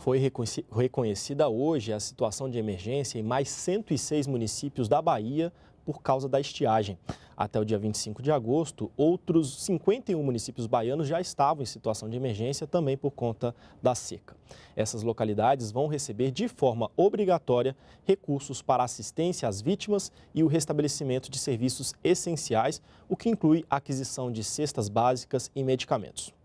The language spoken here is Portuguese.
Foi reconhecida hoje a situação de emergência em mais 106 municípios da Bahia por causa da estiagem. Até o dia 25 de agosto, outros 51 municípios baianos já estavam em situação de emergência também por conta da seca. Essas localidades vão receber de forma obrigatória recursos para assistência às vítimas e o restabelecimento de serviços essenciais, o que inclui aquisição de cestas básicas e medicamentos.